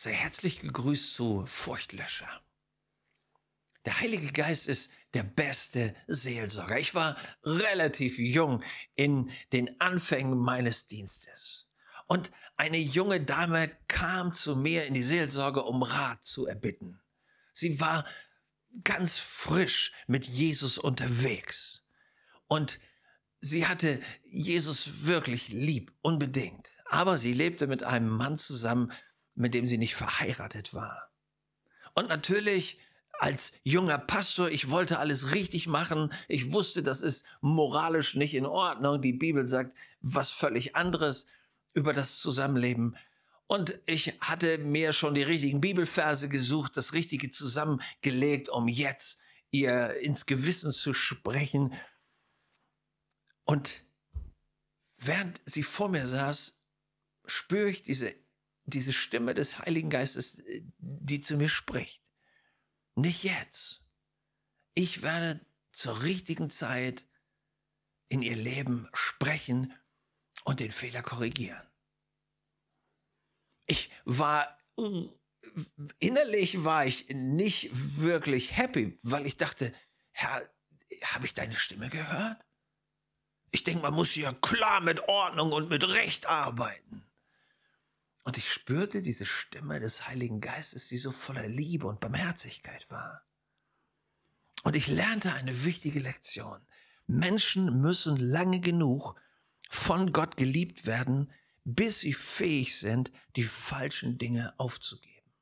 Sei herzlich gegrüßt zu Furchtlöscher. Der Heilige Geist ist der beste Seelsorger. Ich war relativ jung in den Anfängen meines Dienstes. Und eine junge Dame kam zu mir in die Seelsorge, um Rat zu erbitten. Sie war ganz frisch mit Jesus unterwegs. Und sie hatte Jesus wirklich lieb, unbedingt. Aber sie lebte mit einem Mann zusammen, mit dem sie nicht verheiratet war. Und natürlich als junger Pastor, ich wollte alles richtig machen. Ich wusste, das ist moralisch nicht in Ordnung. Die Bibel sagt was völlig anderes über das Zusammenleben. Und ich hatte mir schon die richtigen Bibelverse gesucht, das Richtige zusammengelegt, um jetzt ihr ins Gewissen zu sprechen. Und während sie vor mir saß, spüre ich diese diese Stimme des Heiligen Geistes, äh, die zu mir spricht. Nicht jetzt. Ich werde zur richtigen Zeit in ihr Leben sprechen und den Fehler korrigieren. Ich war, äh, innerlich war ich nicht wirklich happy, weil ich dachte, Herr, habe ich deine Stimme gehört? Ich denke, man muss hier klar mit Ordnung und mit Recht arbeiten und ich spürte diese Stimme des Heiligen Geistes, die so voller Liebe und Barmherzigkeit war. Und ich lernte eine wichtige Lektion. Menschen müssen lange genug von Gott geliebt werden, bis sie fähig sind, die falschen Dinge aufzugeben.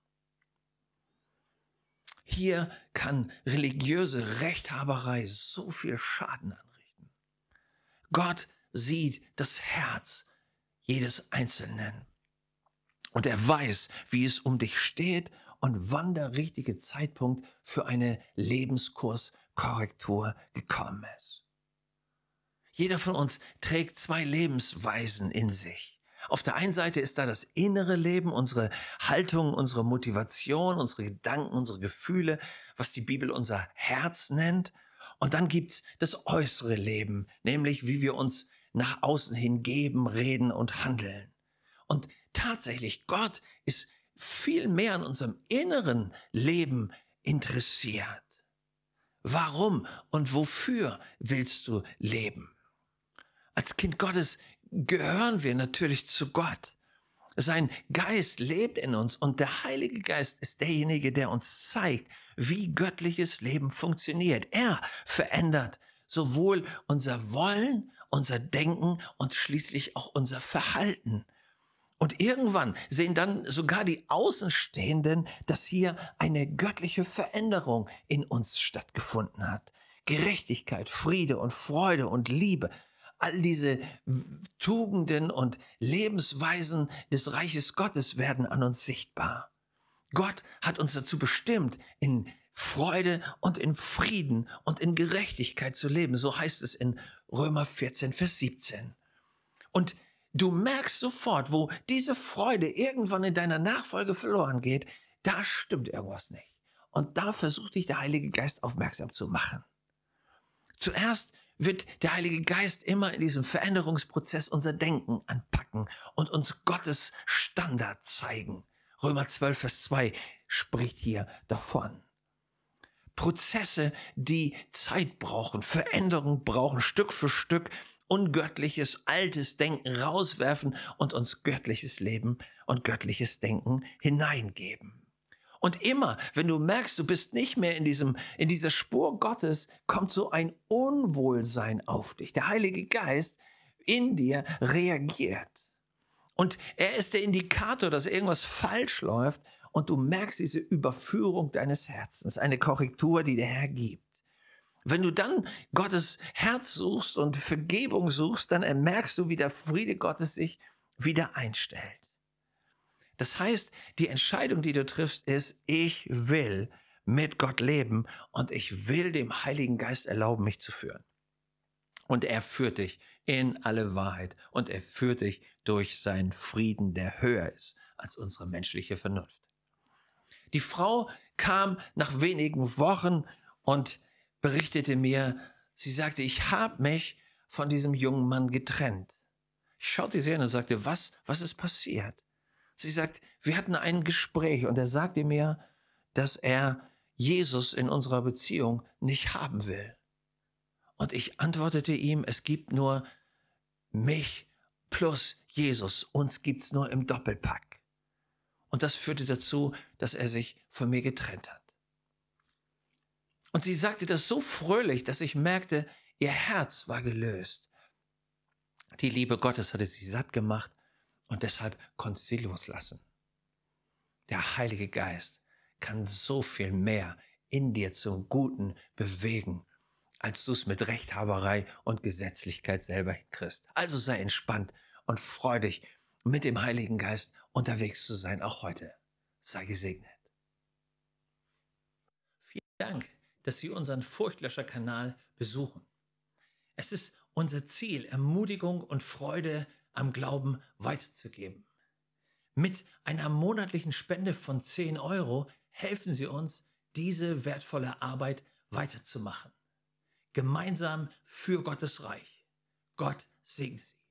Hier kann religiöse Rechthaberei so viel Schaden anrichten. Gott sieht das Herz jedes Einzelnen. Und er weiß, wie es um dich steht und wann der richtige Zeitpunkt für eine Lebenskurskorrektur gekommen ist. Jeder von uns trägt zwei Lebensweisen in sich. Auf der einen Seite ist da das innere Leben, unsere Haltung, unsere Motivation, unsere Gedanken, unsere Gefühle, was die Bibel unser Herz nennt. Und dann gibt es das äußere Leben, nämlich wie wir uns nach außen hin geben, reden und handeln. Und tatsächlich Gott ist viel mehr an unserem inneren Leben interessiert. Warum und wofür willst du leben? Als Kind Gottes gehören wir natürlich zu Gott. Sein Geist lebt in uns und der Heilige Geist ist derjenige, der uns zeigt, wie göttliches Leben funktioniert. Er verändert sowohl unser Wollen, unser Denken und schließlich auch unser Verhalten. Und irgendwann sehen dann sogar die Außenstehenden, dass hier eine göttliche Veränderung in uns stattgefunden hat. Gerechtigkeit, Friede und Freude und Liebe. All diese Tugenden und Lebensweisen des Reiches Gottes werden an uns sichtbar. Gott hat uns dazu bestimmt, in Freude und in Frieden und in Gerechtigkeit zu leben. So heißt es in Römer 14, Vers 17. Und Du merkst sofort, wo diese Freude irgendwann in deiner Nachfolge verloren geht, da stimmt irgendwas nicht. Und da versucht dich der Heilige Geist aufmerksam zu machen. Zuerst wird der Heilige Geist immer in diesem Veränderungsprozess unser Denken anpacken und uns Gottes Standard zeigen. Römer 12, Vers 2 spricht hier davon. Prozesse, die Zeit brauchen, Veränderung brauchen, Stück für Stück ungöttliches, altes Denken rauswerfen und uns göttliches Leben und göttliches Denken hineingeben. Und immer, wenn du merkst, du bist nicht mehr in diesem, in dieser Spur Gottes, kommt so ein Unwohlsein auf dich. Der Heilige Geist in dir reagiert. Und er ist der Indikator, dass irgendwas falsch läuft und du merkst diese Überführung deines Herzens, eine Korrektur, die der Herr gibt. Wenn du dann Gottes Herz suchst und Vergebung suchst, dann merkst du, wie der Friede Gottes sich wieder einstellt. Das heißt, die Entscheidung, die du triffst, ist, ich will mit Gott leben und ich will dem Heiligen Geist erlauben, mich zu führen. Und er führt dich in alle Wahrheit und er führt dich durch seinen Frieden, der höher ist als unsere menschliche Vernunft. Die Frau kam nach wenigen Wochen und berichtete mir, sie sagte, ich habe mich von diesem jungen Mann getrennt. Ich schaute sie an und sagte, was, was ist passiert? Sie sagt, wir hatten ein Gespräch und er sagte mir, dass er Jesus in unserer Beziehung nicht haben will. Und ich antwortete ihm, es gibt nur mich plus Jesus, uns gibt's nur im Doppelpack. Und das führte dazu, dass er sich von mir getrennt hat. Und sie sagte das so fröhlich, dass ich merkte, ihr Herz war gelöst. Die Liebe Gottes hatte sie satt gemacht und deshalb konnte sie loslassen. Der Heilige Geist kann so viel mehr in dir zum Guten bewegen, als du es mit Rechthaberei und Gesetzlichkeit selber hinkriegst. Also sei entspannt und freu dich, mit dem Heiligen Geist unterwegs zu sein, auch heute. Sei gesegnet. Vielen Dank dass Sie unseren Furchtlöscherkanal besuchen. Es ist unser Ziel, Ermutigung und Freude am Glauben weiterzugeben. Mit einer monatlichen Spende von 10 Euro helfen Sie uns, diese wertvolle Arbeit weiterzumachen. Gemeinsam für Gottes Reich. Gott segne Sie.